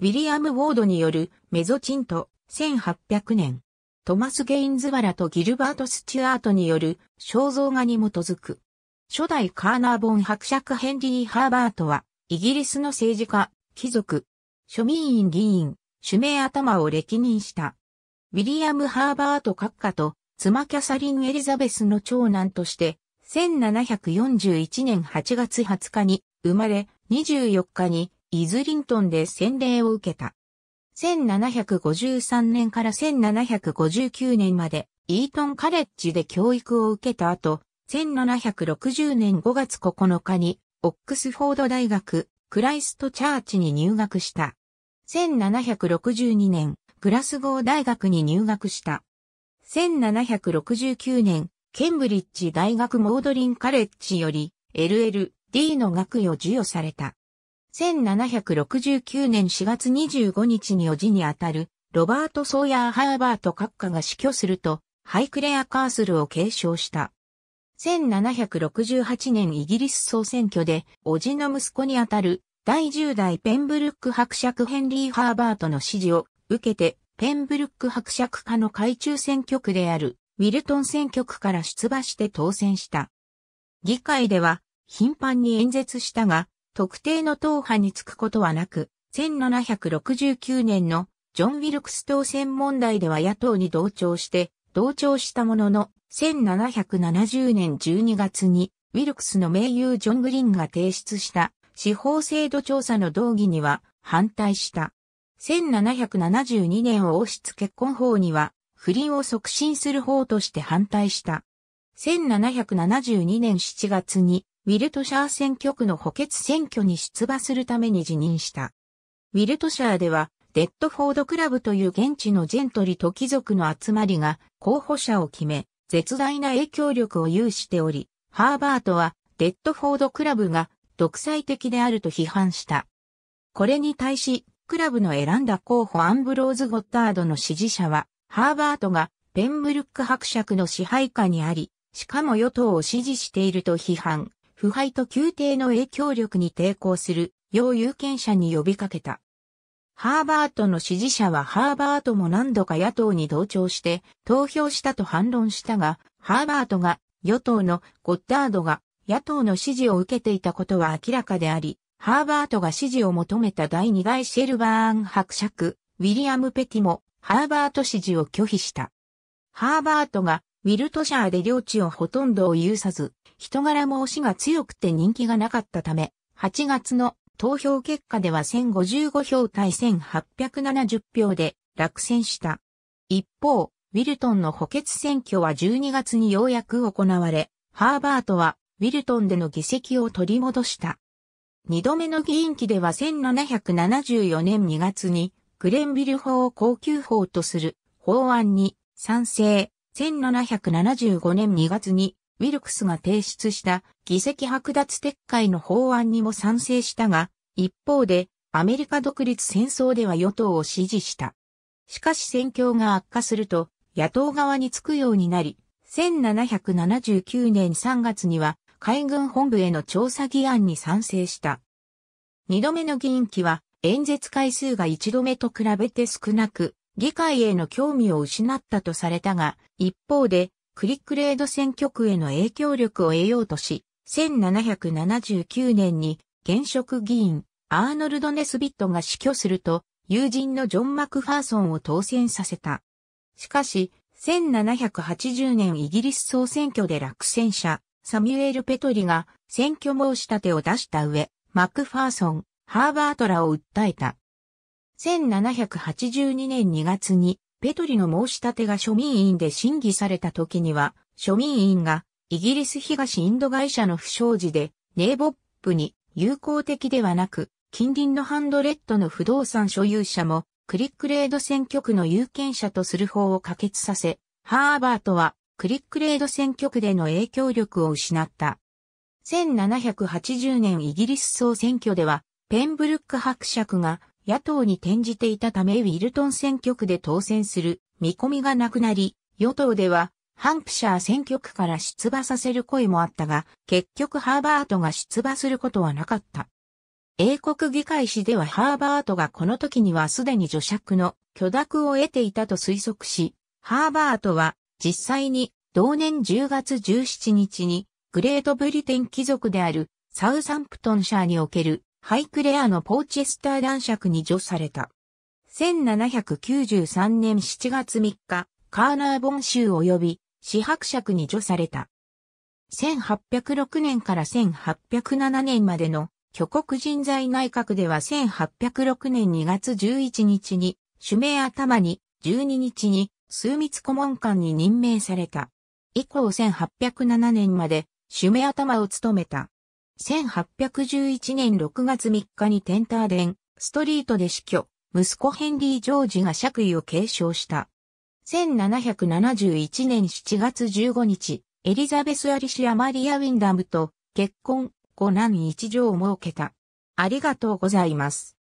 ウィリアム・ウォードによるメゾチント1800年。トマス・ゲインズワラとギルバート・スチュアートによる肖像画に基づく。初代カーナーボン伯爵ヘンリー・ハーバートは、イギリスの政治家、貴族、庶民院議員、主名頭を歴任した。ウィリアム・ハーバート閣下と、妻キャサリン・エリザベスの長男として、1741年8月20日に生まれ、24日にイズリントンで洗礼を受けた。1753年から1759年までイートンカレッジで教育を受けた後、1760年5月9日にオックスフォード大学クライストチャーチに入学した。1762年、グラスゴー大学に入学した。1769年、ケンブリッジ大学モードリンカレッジより LL、D の学位を授与された。1769年4月25日におじにあたる、ロバート・ソーヤー・ハーバート閣下が死去すると、ハイクレア・カースルを継承した。1768年イギリス総選挙で、おじの息子にあたる、第10代ペンブルック伯爵ヘンリー・ハーバートの支持を受けて、ペンブルック伯爵家の海中選挙区である、ウィルトン選挙区から出馬して当選した。議会では、頻繁に演説したが、特定の党派につくことはなく、1769年のジョン・ウィルクス当選問題では野党に同調して、同調したものの、1770年12月に、ウィルクスの盟友ジョン・グリーンが提出した司法制度調査の動議には反対した。1772年王室結婚法には不倫を促進する法として反対した。1772年7月にウィルトシャー選挙区の補欠選挙に出馬するために辞任した。ウィルトシャーでは、デッドフォードクラブという現地のジェントリと貴族の集まりが候補者を決め、絶大な影響力を有しており、ハーバートはデッドフォードクラブが独裁的であると批判した。これに対し、クラブの選んだ候補アンブローズ・ゴッタードの支持者は、ハーバートがペンブルック伯爵の支配下にあり、しかも与党を支持していると批判。腐敗と宮廷の影響力に抵抗する、要有権者に呼びかけた。ハーバートの支持者はハーバートも何度か野党に同調して投票したと反論したが、ハーバートが与党のゴッダードが野党の支持を受けていたことは明らかであり、ハーバートが支持を求めた第2代シェルバーン伯爵、ウィリアム・ペティもハーバート支持を拒否した。ハーバートがウィルトシャーで領地をほとんどを有さず、人柄も推しが強くて人気がなかったため、8月の投票結果では1055票対1870票で落選した。一方、ウィルトンの補欠選挙は12月にようやく行われ、ハーバートはウィルトンでの議席を取り戻した。二度目の議員期では1774年2月にグレンビル法を高級法とする法案に賛成、1775年2月にウィルクスが提出した議席剥奪撤回の法案にも賛成したが、一方でアメリカ独立戦争では与党を支持した。しかし戦況が悪化すると野党側につくようになり、1779年3月には海軍本部への調査議案に賛成した。二度目の議員期は演説回数が一度目と比べて少なく、議会への興味を失ったとされたが、一方で、クリックレード選挙区への影響力を得ようとし、1779年に現職議員、アーノルド・ネスビットが死去すると、友人のジョン・マクファーソンを当選させた。しかし、1780年イギリス総選挙で落選者、サミュエル・ペトリが選挙申し立てを出した上、マクファーソン、ハーバートラを訴えた。1782年2月に、ペトリの申し立てが庶民院で審議された時には、庶民院が、イギリス東インド会社の不祥事で、ネーボップに友好的ではなく、近隣のハンドレッドの不動産所有者も、クリックレード選挙区の有権者とする法を可決させ、ハーバートはクリックレード選挙区での影響力を失った。1780年イギリス総選挙では、ペンブルック伯爵が野党に転じていたためウィルトン選挙区で当選する見込みがなくなり、与党ではハンプシャー選挙区から出馬させる声もあったが、結局ハーバートが出馬することはなかった。英国議会誌ではハーバートがこの時にはすでに女爵の許諾を得ていたと推測し、ハーバートは実際に同年10月17日にグレートブリテン貴族であるサウサンプトンシャーにおけるハイクレアのポーチェスター男爵に除された。1793年7月3日、カーナーボン州及び四伯爵に除された。1806年から1807年までの挙国人材内閣では1806年2月11日に、主名頭に12日に数密顧問官に任命された。以降1807年まで主名頭を務めた。1811年6月3日にテンターデン、ストリートで死去、息子ヘンリー・ジョージが爵位を継承した。1771年7月15日、エリザベス・アリシア・マリア・ウィンダムと結婚、5男1女を設けた。ありがとうございます。